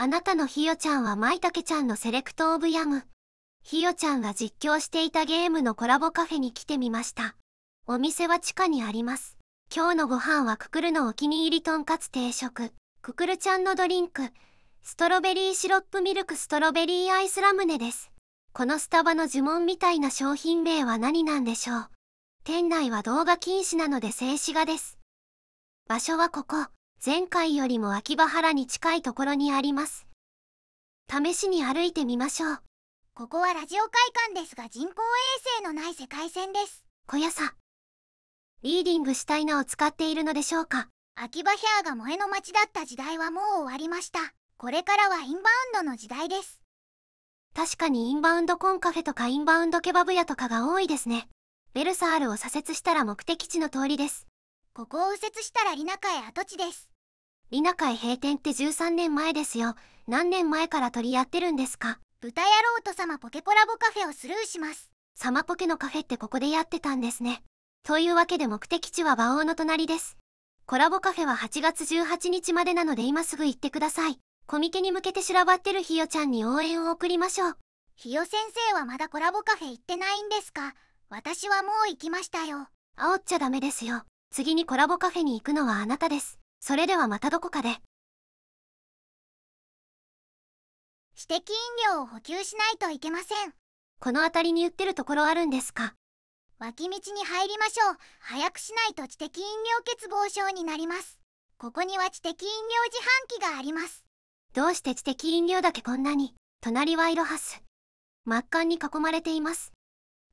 あなたのひよちゃんはまいたけちゃんのセレクトオブヤム。ひよちゃんが実況していたゲームのコラボカフェに来てみました。お店は地下にあります。今日のご飯はククルのお気に入りとんかつ定食、ククルちゃんのドリンク、ストロベリーシロップミルクストロベリーアイスラムネです。このスタバの呪文みたいな商品名は何なんでしょう。店内は動画禁止なので静止画です。場所はここ、前回よりも秋葉原に近いところにあります試しに歩いてみましょうここはラジオ会館ですが人工衛星のない世界線です小屋さリーディングしたいなを使っているのでしょうか秋葉ヒャーが萌えの街だった時代はもう終わりましたこれからはインバウンドの時代です確かにインバウンドコンカフェとかインバウンドケバブ屋とかが多いですねベルサールを左折したら目的地の通りですここを右折したらリナカへ跡地ですリナ会閉店って13年前ですよ。何年前から取り合ってるんですか豚野郎と様ポケコラボカフェをスルーします。様ポケのカフェってここでやってたんですね。というわけで目的地は馬王の隣です。コラボカフェは8月18日までなので今すぐ行ってください。コミケに向けて調羅ばってるひよちゃんに応援を送りましょう。ひよ先生はまだコラボカフェ行ってないんですか私はもう行きましたよ。煽っちゃダメですよ。次にコラボカフェに行くのはあなたです。それではまたどこかで私的飲料を補給しないといけませんこの辺りに売ってるところあるんですか脇道に入りましょう早くしないと知的飲料欠乏症になりますここには知的飲料自販機がありますどうして知的飲料だけこんなに隣はイロハス末端に囲まれています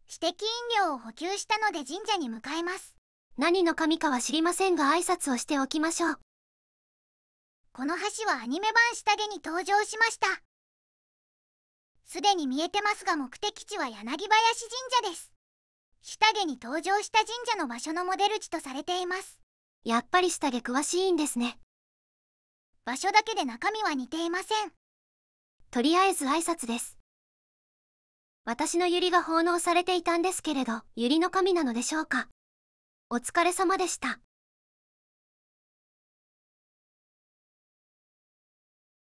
私的飲料を補給したので神社に向かいます何の神かは知りませんが挨拶をしておきましょうこの橋はアニメ版下着に登場しましたすでに見えてますが目的地は柳林神社です下着に登場した神社の場所のモデル地とされていますやっぱり下着詳しいんですね場所だけで中身は似ていませんとりあえず挨拶です私のユリが奉納されていたんですけれどユリの神なのでしょうかお疲れ様でした。